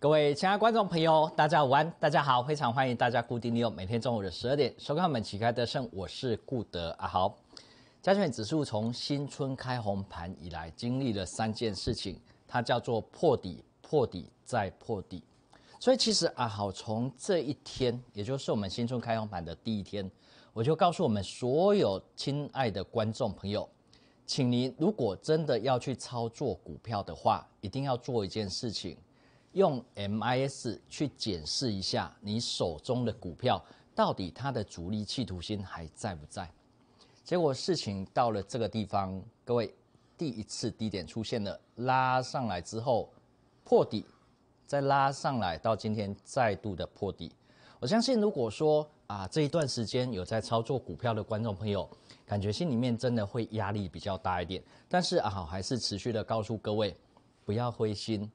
各位亲爱的观众朋友，大家午安！大家好，非常欢迎大家固定利用每天中午的十二点收看我们旗开得胜。我是顾德阿豪。加权指数从新春开红盘以来，经历了三件事情，它叫做破底、破底再破底。所以其实阿豪从这一天，也就是我们新春开红盘的第一天，我就告诉我们所有亲爱的观众朋友，请您如果真的要去操作股票的话，一定要做一件事情。用 MIS 去检视一下你手中的股票，到底它的主力企图心还在不在？结果事情到了这个地方，各位第一次低点出现了，拉上来之后破底，再拉上来到今天再度的破底。我相信，如果说啊这一段时间有在操作股票的观众朋友，感觉心里面真的会压力比较大一点。但是啊好，还是持续的告诉各位，不要灰心。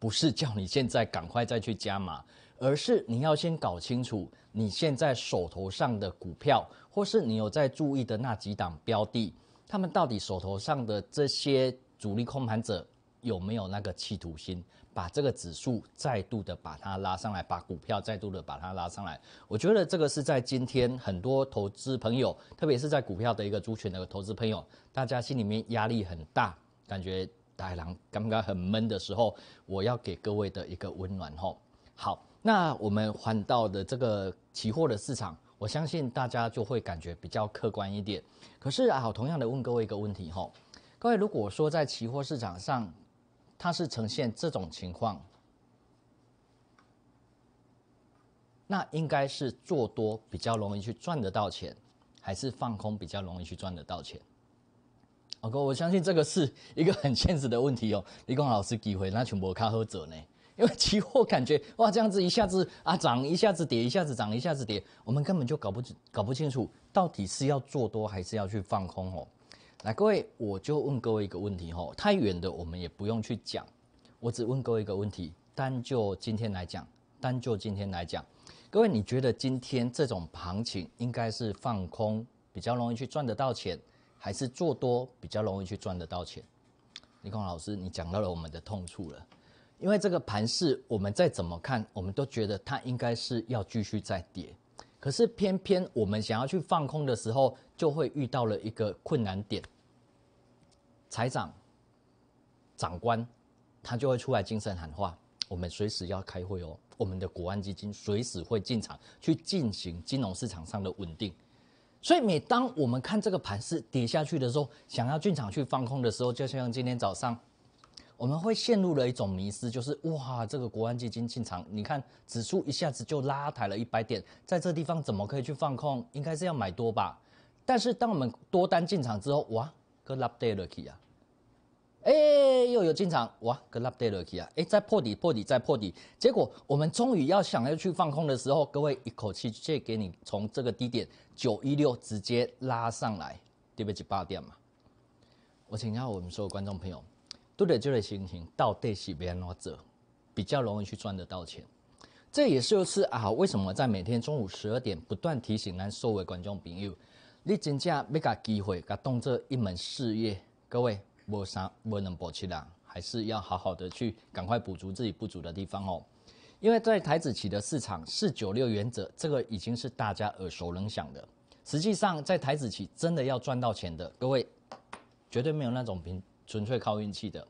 不是叫你现在赶快再去加码，而是你要先搞清楚你现在手头上的股票，或是你有在注意的那几档标的，他们到底手头上的这些主力空盘者有没有那个企图心，把这个指数再度的把它拉上来，把股票再度的把它拉上来。我觉得这个是在今天很多投资朋友，特别是在股票的一个族群的投资朋友，大家心里面压力很大，感觉。大海刚刚很闷的时候，我要给各位的一个温暖吼。好，那我们换到的这个期货的市场，我相信大家就会感觉比较客观一点。可是啊，同样的问各位一个问题吼，各位如果说在期货市场上它是呈现这种情况，那应该是做多比较容易去赚得到钱，还是放空比较容易去赚得到钱？老哥，我相信这个是一个很现实的问题哦。李光老师几回那全部卡喝者呢？因为期货感觉哇，这样子一下子啊涨，一下子跌，一下子涨，一下子跌，我们根本就搞不搞不清楚到底是要做多还是要去放空哦。来，各位，我就问各位一个问题吼，太远的我们也不用去讲，我只问各位一个问题，单就今天来讲，单就今天来讲，各位你觉得今天这种行情应该是放空比较容易去赚得到钱？还是做多比较容易去赚得到钱，李孔老师，你讲到了我们的痛处了，因为这个盘势，我们再怎么看，我们都觉得它应该是要继续再跌，可是偏偏我们想要去放空的时候，就会遇到了一个困难点，财长、长官他就会出来精神喊话，我们随时要开会哦，我们的国安基金随时会进场去进行金融市场上的稳定。所以每当我们看这个盘是跌下去的时候，想要进场去放空的时候，就像今天早上，我们会陷入了一种迷失，就是哇，这个国安基金进场，你看指数一下子就拉抬了一百点，在这地方怎么可以去放空？应该是要买多吧？但是当我们多单进场之后，哇，个拉跌了 key 啊。哎，又有进场哇！跟 update 了 k e 啊！哎，再破底、破底、再破底，结果我们终于要想要去放空的时候，各位一口气借给你，从这个低点九一六直接拉上来，对不起，八点嘛。我请教我们所有观众朋友，对的，就的心情到底是边落者，比较容易去赚得到钱。这也就是啊，为什么在每天中午十二点不断提醒咱所有观众朋友，你真正要把机会给当做一门事业，各位。博上不能博起来，还是要好好的去赶快补足自己不足的地方哦。因为在台子企的市场，四九六原则这个已经是大家耳熟能详的。实际上，在台子企真的要赚到钱的，各位绝对没有那种凭纯粹靠运气的。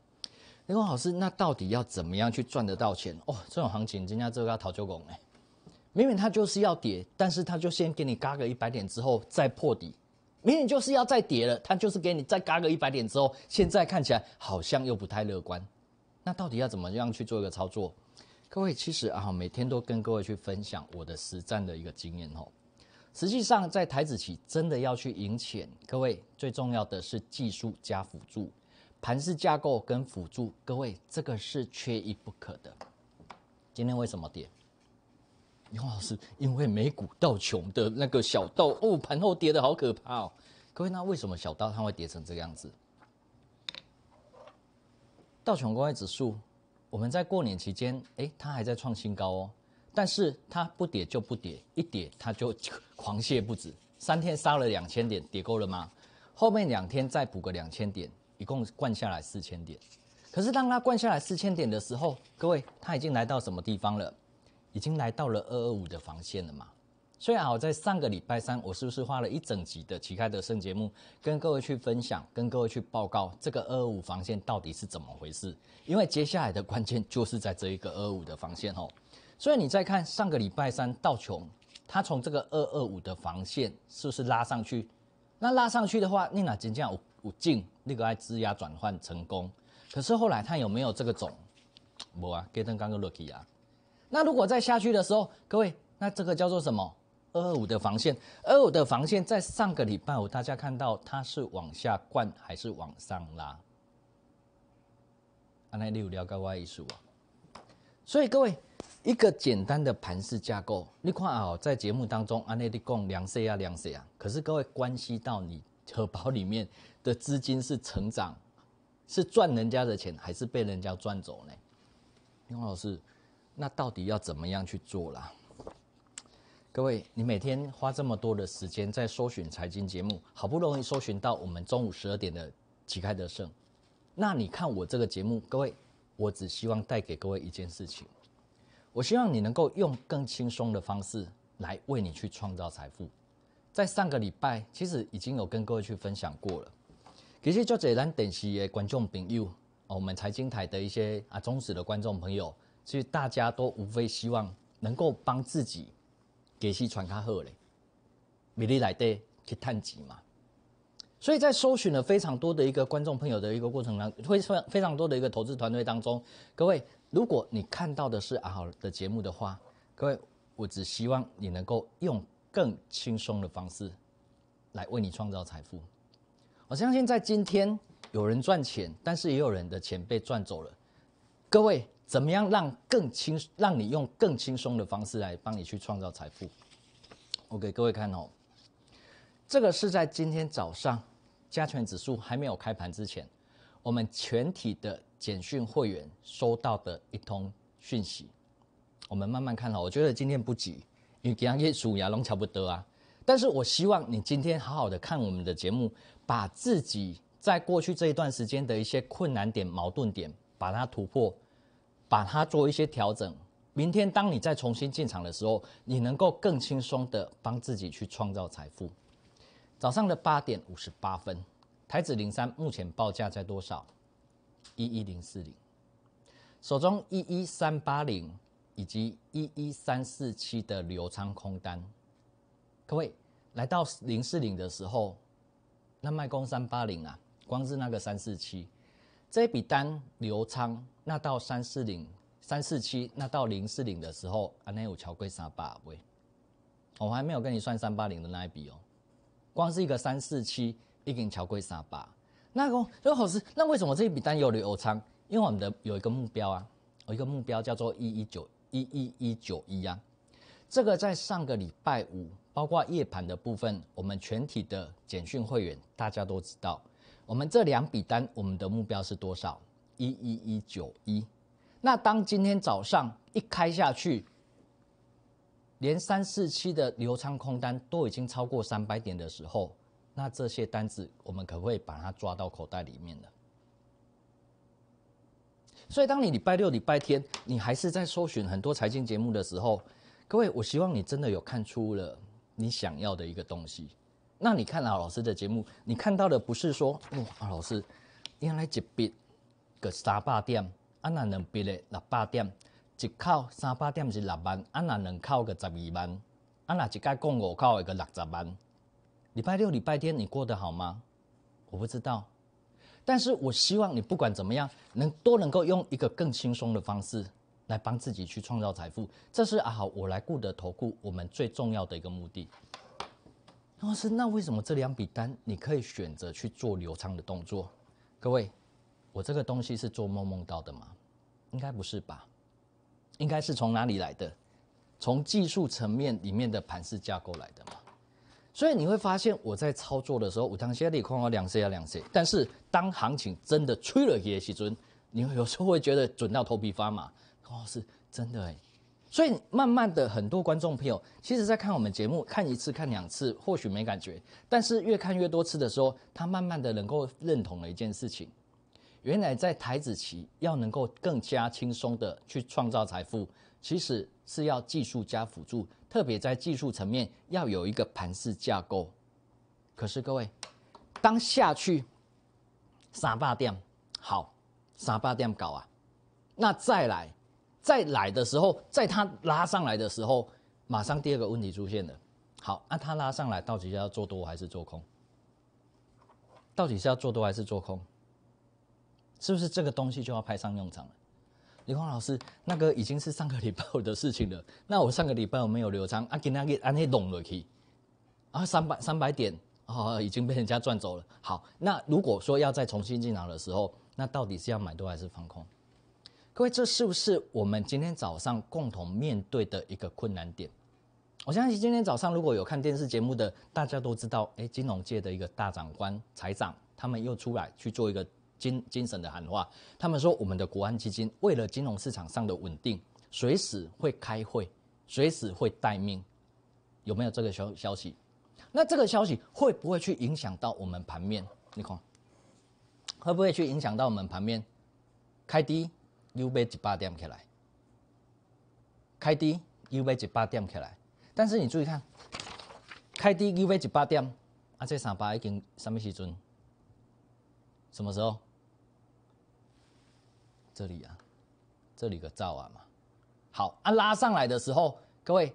林光老师，那到底要怎么样去赚得到钱？哦，这种行情人家个要淘旧拱哎，明明它就是要跌，但是它就先给你嘎个一百点之后再破底。明明就是要再跌了，它就是给你再嘎个一百点之后，现在看起来好像又不太乐观，那到底要怎么样去做一个操作？各位，其实啊，每天都跟各位去分享我的实战的一个经验哦。实际上，在台子期真的要去赢钱，各位最重要的是技术加辅助，盘式架构跟辅助，各位这个是缺一不可的。今天为什么跌？因老师，因为美股道穷的那个小道哦，盘后跌的好可怕哦。各位，那为什么小道它会跌成这个样子？道琼工业指数，我们在过年期间，哎，它还在创新高哦。但是它不跌就不跌，一跌它就 狂泻不止，三天杀了两千点，跌够了吗？后面两天再补个两千点，一共灌下来四千点。可是当它灌下来四千点的时候，各位，它已经来到什么地方了？已经来到了二二五的防线了嘛？所以我在上个礼拜三，我是不是花了一整集的旗开得胜节目，跟各位去分享，跟各位去报告这个二五防线到底是怎么回事？因为接下来的关键就是在这一个二五的防线哦。所以你再看上个礼拜三道琼，他从这个二二五的防线是不是拉上去？那拉上去的话，你哪真正有有进，那个哎质押转换成功。可是后来他有没有这个种？无啊，跟刚刚个 l u c k 啊。那如果再下去的时候，各位，那这个叫做什么？二二五的防线，二五的防线在上个礼拜五，大家看到它是往下灌还是往上拉？阿你有了解我的意思啊。所以各位，一个简单的盘式架构，你看啊，在节目当中，安内你讲两 C 啊两 C 啊，可是各位，关系到你荷包里面的资金是成长，是赚人家的钱，还是被人家赚走呢？林老师。那到底要怎么样去做啦？各位，你每天花这么多的时间在搜寻财经节目，好不容易搜寻到我们中午十二点的《旗开得胜》，那你看我这个节目，各位，我只希望带给各位一件事情，我希望你能够用更轻松的方式来为你去创造财富。在上个礼拜，其实已经有跟各位去分享过了。其实，叫做咱电视的观众朋友，我们财经台的一些啊忠实的观众朋友。所以大家都无非希望能够帮自己，给戏传较好嘞，米日来得去探集嘛。所以在搜寻了非常多的一个观众朋友的一个过程当中，非常非常多的一个投资团队当中，各位，如果你看到的是阿豪的节目的话，各位，我只希望你能够用更轻松的方式来为你创造财富。我相信在今天有人赚钱，但是也有人的钱被赚走了，各位。怎么样让更轻，让你用更轻松的方式来帮你去创造财富？我给各位看哦，这个是在今天早上加权指数还没有开盘之前，我们全体的简讯会员收到的一通讯息。我们慢慢看哦，我觉得今天不急，因为今天是属羊龙抢不得啊。但是我希望你今天好好的看我们的节目，把自己在过去这一段时间的一些困难点、矛盾点，把它突破。把它做一些调整，明天当你再重新进场的时候，你能够更轻松的帮自己去创造财富。早上的八点五十八分，台子零三目前报价在多少？一一零四零，手中一一三八零以及一一三四七的流仓空单。各位来到零四零的时候，那卖空三八零啊，光是那个三四七，这笔单流仓。那到三四零三四七，那到零四零的时候，啊，那有桥贵三八喂，我还没有跟你算三八零的那一笔哦，光是一个三四七一根桥贵三八，那个，那老师，那为什么这一笔单有旅有仓？因为我们的有一个目标啊，有一个目标叫做一一九一一一九一啊，这个在上个礼拜五，包括夜盘的部分，我们全体的简讯会员大家都知道，我们这两笔单，我们的目标是多少？一一一九一，那当今天早上一开下去，连三四七的流仓空单都已经超过三百点的时候，那这些单子我们可不可以把它抓到口袋里面呢？所以当你礼拜六、礼拜天，你还是在搜寻很多财经节目的时候，各位，我希望你真的有看出了你想要的一个东西。那你看了老师的节目，你看到的不是说，哇，老师原来解。边。个三百点，啊那能憋嘞六百点，一考三百点是六万，啊那能考个十二万，啊那一届共五考一个六十万。礼拜六、礼拜天你过得好吗？我不知道，但是我希望你不管怎么样，能都能够用一个更轻松的方式来帮自己去创造财富，这是阿豪我来顾的投顾我们最重要的一个目的。老师，那为什么这两笔单你可以选择去做流畅的动作？各位。我这个东西是做梦梦到的吗？应该不是吧？应该是从哪里来的？从技术层面里面的盘式架构来的嘛？所以你会发现，我在操作的时候，我当下里空了两 C 啊两 C，但是当行情真的吹了这些时准，你会有时候会觉得准到头皮发麻。哦，是真的哎！所以慢慢的，很多观众朋友其实，在看我们节目，看一次、看两次或许没感觉，但是越看越多次的时候，他慢慢的能够认同了一件事情。原来在台子期要能够更加轻松的去创造财富，其实是要技术加辅助，特别在技术层面要有一个盘式架构。可是各位，当下去沙巴店，好，沙巴店搞啊，那再来，再来的时候，在它拉上来的时候，马上第二个问题出现了。好，那它拉上来到底是要做多还是做空？到底是要做多还是做空？是不是这个东西就要派上用场了？李光老师，那个已经是上个礼拜的事情了。那我上个礼拜我没有留仓，啊，给那给，安那拢了去，啊，三百三百点啊，已经被人家赚走了。好，那如果说要再重新进场的时候，那到底是要买多还是放空？各位，这是不是我们今天早上共同面对的一个困难点？我相信今天早上如果有看电视节目的，大家都知道，哎，金融界的一个大长官、财长，他们又出来去做一个。精精神的喊话，他们说我们的国安基金为了金融市场上的稳定，随时会开会，随时会待命，有没有这个消消息？那这个消息会不会去影响到我们盘面？你看，会不会去影响到我们盘面？开低 U V 一八点起来，开低 U V 一八点起来，但是你注意看，开低 U V 一八点，啊这三八已经什么时准？什么时候？这里啊，这里个造啊嘛，好啊，拉上来的时候，各位，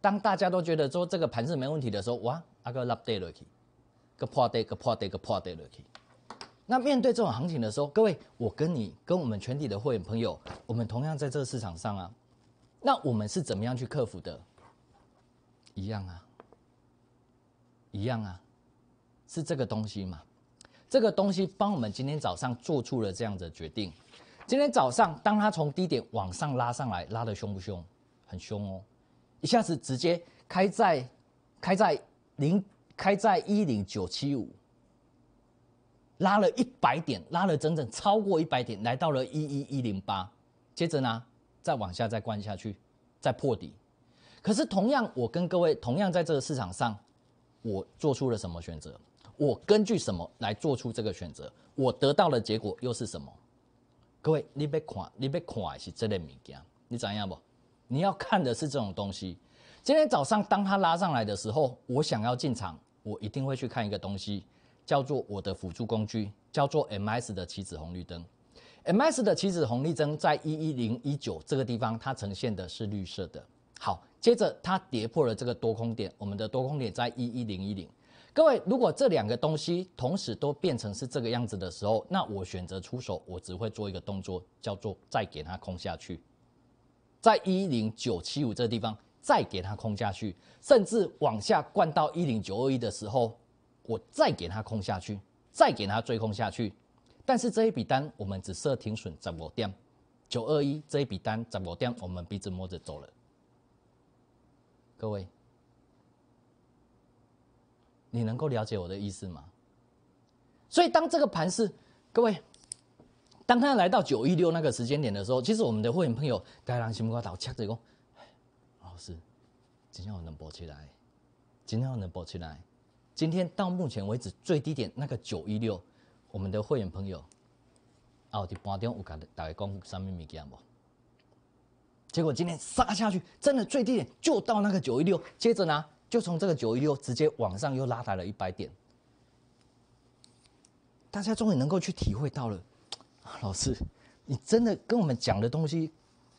当大家都觉得说这个盘是没问题的时候，哇，阿个拉 day 了 key，个破 day，个破 day，个破 day c k y 那面对这种行情的时候，各位，我跟你跟我们全体的会员朋友，我们同样在这个市场上啊，那我们是怎么样去克服的？一样啊，一样啊，是这个东西嘛，这个东西帮我们今天早上做出了这样的决定。今天早上，当它从低点往上拉上来，拉的凶不凶？很凶哦，一下子直接开在，开在零，开在一零九七五，拉了一百点，拉了整整超过一百点，来到了一一一零八。接着呢，再往下再关下去，再破底。可是同样，我跟各位同样在这个市场上，我做出了什么选择？我根据什么来做出这个选择？我得到的结果又是什么？各位，你别看，你别看是这类物件，你知样不？你要看的是这种东西。今天早上当它拉上来的时候，我想要进场，我一定会去看一个东西，叫做我的辅助工具，叫做 M S 的棋子红绿灯。M S 的棋子红绿灯在一一零一九这个地方，它呈现的是绿色的。好，接着它跌破了这个多空点，我们的多空点在一一零一零。各位，如果这两个东西同时都变成是这个样子的时候，那我选择出手，我只会做一个动作，叫做再给它空下去，在一零九七五这地方再给它空下去，甚至往下灌到一零九二一的时候，我再给它空下去，再给它追空下去。但是这一笔单我们只设停损十五点九二一，这一笔单十五点我们鼻子摸着走了，各位。你能够了解我的意思吗？所以当这个盘是，各位，当他来到九一六那个时间点的时候，其实我们的会员朋友，台上心什么我掐吃着讲，老师，今天我能博起来，今天我能博起来。今天到目前为止最低点那个九一六，我们的会员朋友，啊，我第八天有讲，大家讲上面物件不？结果今天杀下去，真的最低点就到那个九一六，接着呢？就从这个九一六直接往上又拉抬了一百点，大家终于能够去体会到了，老师，你真的跟我们讲的东西，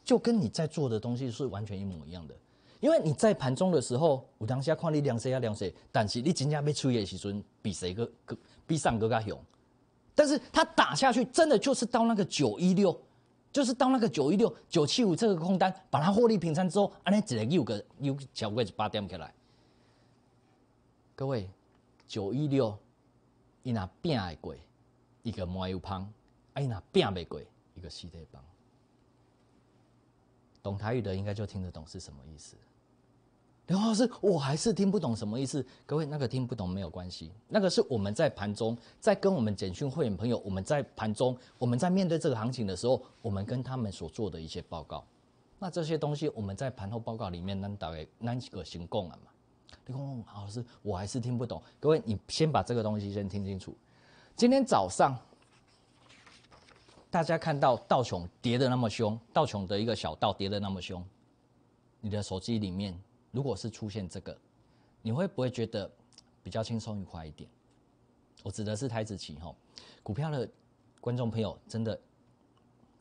就跟你在做的东西是完全一模一样的。因为你在盘中的时候，五当虾看力量谁啊量谁，但是你今天被出野时尊比谁个个比上更加勇。但是他打下去，真的就是到那个九一六，就是到那个九一六九七五这个空单，把它获利平仓之后，安尼直接有个有小一八点起来。各位，九一六，伊呐拼诶过一个麦油啊，伊呐拼袂过一个西代帮。懂台语的应该就听得懂是什么意思。刘老师，我还是听不懂什么意思。各位，那个听不懂没有关系，那个是我们在盘中，在跟我们简讯会员朋友，我们在盘中，我们在面对这个行情的时候，我们跟他们所做的一些报告。那这些东西我们在盘后报告里面能大概能几个行供啊嘛？李好，老师，我还是听不懂。各位，你先把这个东西先听清楚。今天早上，大家看到道琼跌的那么凶，道琼的一个小道跌的那么凶，你的手机里面如果是出现这个，你会不会觉得比较轻松愉快一点？我指的是台子棋吼，股票的观众朋友真的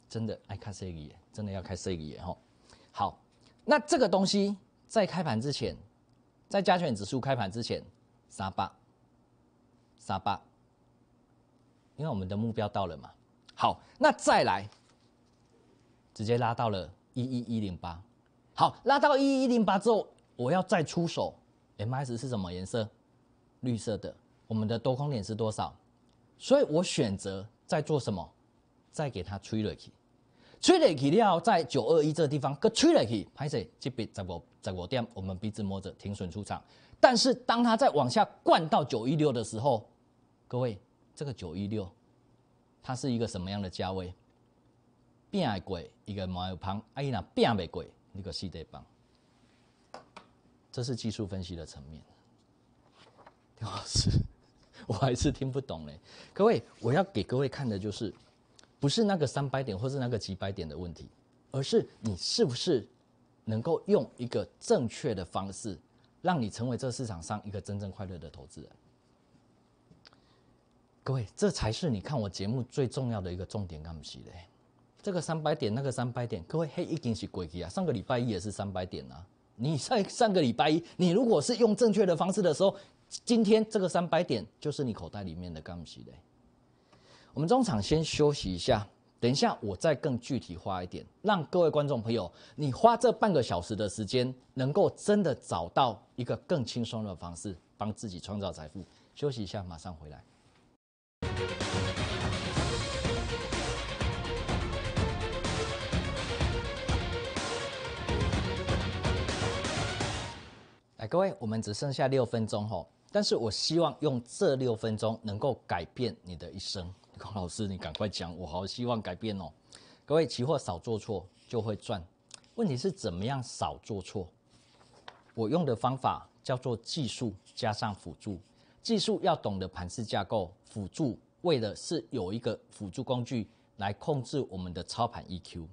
真的爱看这个眼，真的要看这个眼吼。好，那这个东西在开盘之前。在加权指数开盘之前，杀八，杀八，因为我们的目标到了嘛。好，那再来，直接拉到了一一一零八。好，拉到一一一零八之后，我要再出手。M S 是什么颜色？绿色的。我们的多空点是多少？所以我选择在做什么？再给它吹了去。吹了去了以后，在九二一这个地方，搁吹了去，还是这边杂物？在我店，我们鼻子摸着停损出场。但是当它在往下灌到九一六的时候，各位，这个九一六，它是一个什么样的价位？变贵一个没油旁，哎呀，变没贵那个西对方。这是技术分析的层面。丁老师，我还是听不懂嘞。各位，我要给各位看的就是，不是那个三百点或是那个几百点的问题，而是你是不是？能够用一个正确的方式，让你成为这市场上一个真正快乐的投资人。各位，这才是你看我节目最重要的一个重点。干不起嘞，这个三百点，那个三百点，各位，嘿，一定是鬼机啊。上个礼拜一也是三百点啊。你在上个礼拜一，你如果是用正确的方式的时候，今天这个三百点就是你口袋里面的干不起嘞。我们中场先休息一下。等一下，我再更具体化一点，让各位观众朋友，你花这半个小时的时间，能够真的找到一个更轻松的方式，帮自己创造财富。休息一下，马上回来。来，各位，我们只剩下六分钟哦，但是我希望用这六分钟，能够改变你的一生。孔老师，你赶快讲，我好希望改变哦。各位，期货少做错就会赚。问题是怎么样少做错？我用的方法叫做技术加上辅助。技术要懂得盘式架构，辅助为的是有一个辅助工具来控制我们的操盘 EQ。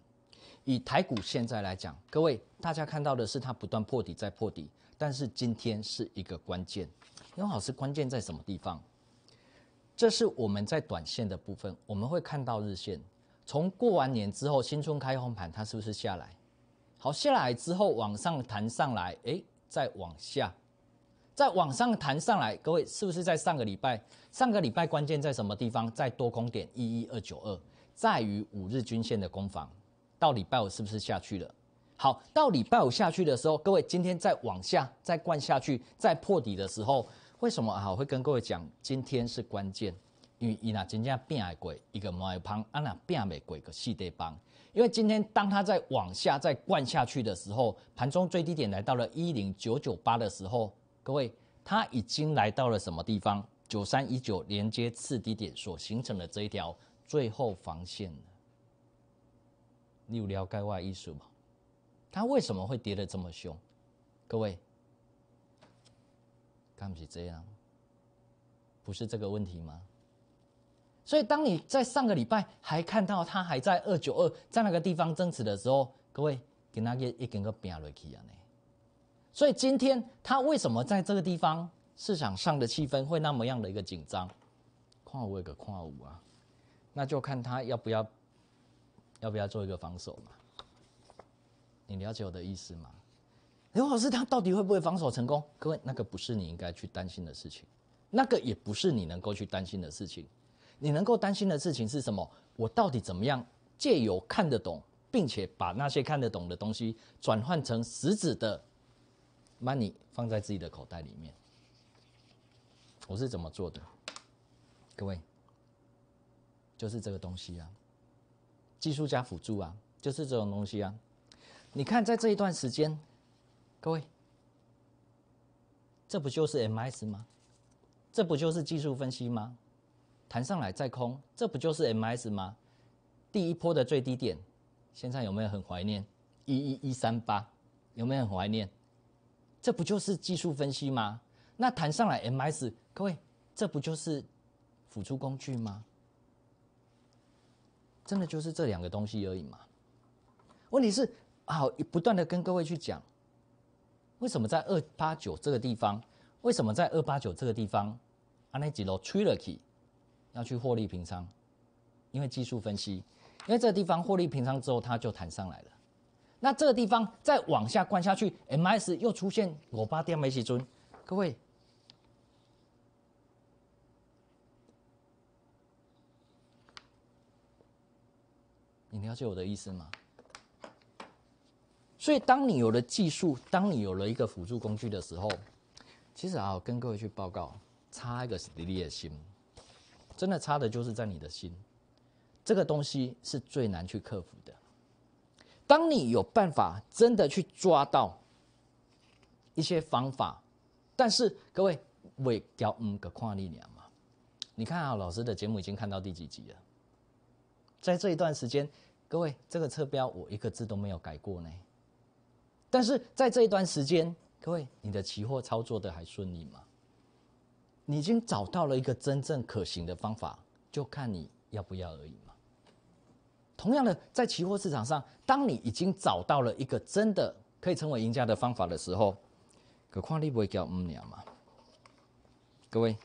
以台股现在来讲，各位大家看到的是它不断破底再破底，但是今天是一个关键。为老师，关键在什么地方？这是我们在短线的部分，我们会看到日线，从过完年之后，新春开空盘它是不是下来？好，下来之后往上弹上来，哎，再往下，再往上弹上来，各位是不是在上个礼拜？上个礼拜关键在什么地方？在多空点一一二九二，在于五日均线的攻防。到礼拜五是不是下去了？好，到礼拜五下去的时候，各位今天再往下，再灌下去，再破底的时候。为什么啊？我会跟各位讲，今天是关键，因为伊那真正变还鬼，一个买旁，安那变袂一个死跌帮。因为今天当它在往下再灌下去的时候，盘中最低点来到了一零九九八的时候，各位，它已经来到了什么地方？九三一九连接次低点所形成的这一条最后防线，你有了解外意思吗？它为什么会跌得这么凶？各位。看不起这样，不是这个问题吗？所以当你在上个礼拜还看到他还在二九二在那个地方增持的时候，各位给那个一根个冰瑞去啊呢。所以今天他为什么在这个地方市场上的气氛会那么样的一个紧张？跨五个跨五啊，那就看他要不要要不要做一个防守嘛？你了解我的意思吗？刘老师，他到底会不会防守成功？各位，那个不是你应该去担心的事情，那个也不是你能够去担心的事情。你能够担心的事情是什么？我到底怎么样借由看得懂，并且把那些看得懂的东西转换成实质的 money 放在自己的口袋里面？我是怎么做的？各位，就是这个东西啊，技术加辅助啊，就是这种东西啊。你看，在这一段时间。各位，这不就是 M S 吗？这不就是技术分析吗？弹上来再空，这不就是 M S 吗？第一波的最低点，现在有没有很怀念？一一一三八，有没有很怀念？这不就是技术分析吗？那弹上来 M S，各位，这不就是辅助工具吗？真的就是这两个东西而已嘛？问题是，好不断的跟各位去讲。为什么在二八九这个地方？为什么在二八九这个地方安内几楼 Tricky 要去获利平仓？因为技术分析，因为这个地方获利平仓之后，它就弹上来了。那这个地方再往下灌下去，MS 又出现我八点没写尊，各位，你了解我的意思吗？所以，当你有了技术，当你有了一个辅助工具的时候，其实啊，跟各位去报告，差一个是你的心，真的差的就是在你的心，这个东西是最难去克服的。当你有办法真的去抓到一些方法，但是各位，尾要五个跨力量嘛，你看啊，老师的节目已经看到第几集了？在这一段时间，各位这个车标我一个字都没有改过呢。但是在这一段时间，各位，你的期货操作的还顺利吗？你已经找到了一个真正可行的方法，就看你要不要而已嘛。同样的，在期货市场上，当你已经找到了一个真的可以成为赢家的方法的时候，可况你不会叫乌鸟嘛？各位，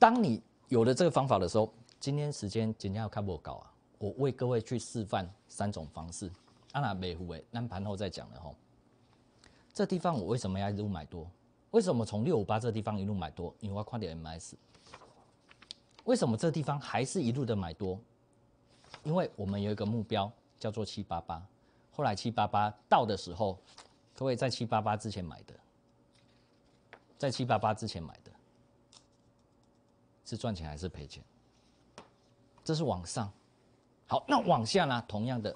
当你有了这个方法的时候，今天时间尽量要开不高啊。我为各位去示范三种方式，当美湖回那盘后再讲了吼。这地方我为什么要一路买多？为什么从六五八这地方一路买多？因我要快点 MS。为什么这地方还是一路的买多？因为我们有一个目标叫做七八八，后来七八八到的时候，各位在七八八之前买的，在七八八之前买的，是赚钱还是赔钱？这是往上。好，那往下呢？同样的，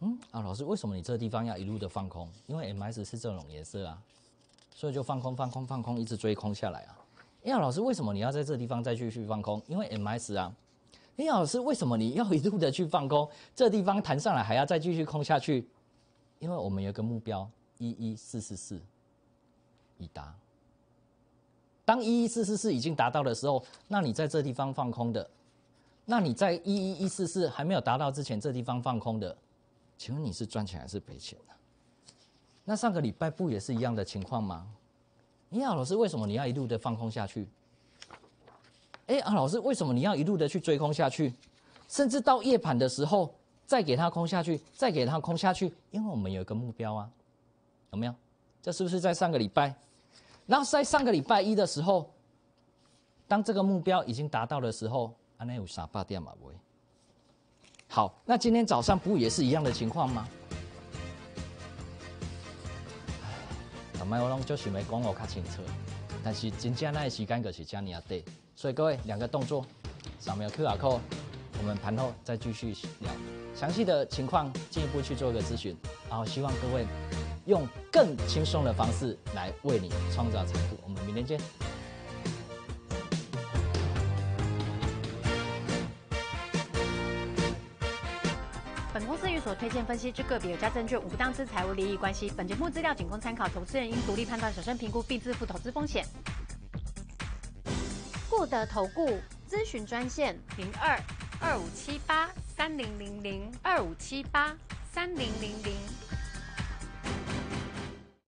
嗯啊，老师，为什么你这个地方要一路的放空？因为 M S 是这种颜色啊，所以就放空、放空、放空，一直追空下来啊。哎呀，老师，为什么你要在这地方再继续放空？因为 M S 啊。哎呀，老师，为什么你要一路的去放空？这地方弹上来还要再继续空下去？因为我们有个目标一一四四四，已达。当一一四四四已经达到的时候，那你在这地方放空的。那你在一一一四四还没有达到之前，这地方放空的，请问你是赚钱还是赔钱呢？那上个礼拜不也是一样的情况吗？你好，老师，为什么你要一路的放空下去？哎啊，老师，为什么你要一路的去追空下去？甚至到夜盘的时候再给它空下去，再给它空下去，因为我们有一个目标啊，有没有？这是不是在上个礼拜？然后在上个礼拜一的时候，当这个目标已经达到的时候。尼有三发点嘛？喂，好，那今天早上不也是一样的情况吗？下摆我拢就想要讲我较清楚，但是真正那时间就是这么阿短，所以各位两个动作 QR code，我们盘后再继续聊详细的情况，进一步去做一个咨询。然后希望各位用更轻松的方式来为你创造财富。我们明天见。现分析之个别有价证券无不当之财务利益关系。本节目资料仅供参考，投资人应独立判断、审慎评估并自负投资风险。固德投顾咨询专线零二二五七八三零零零二五七八三零零零。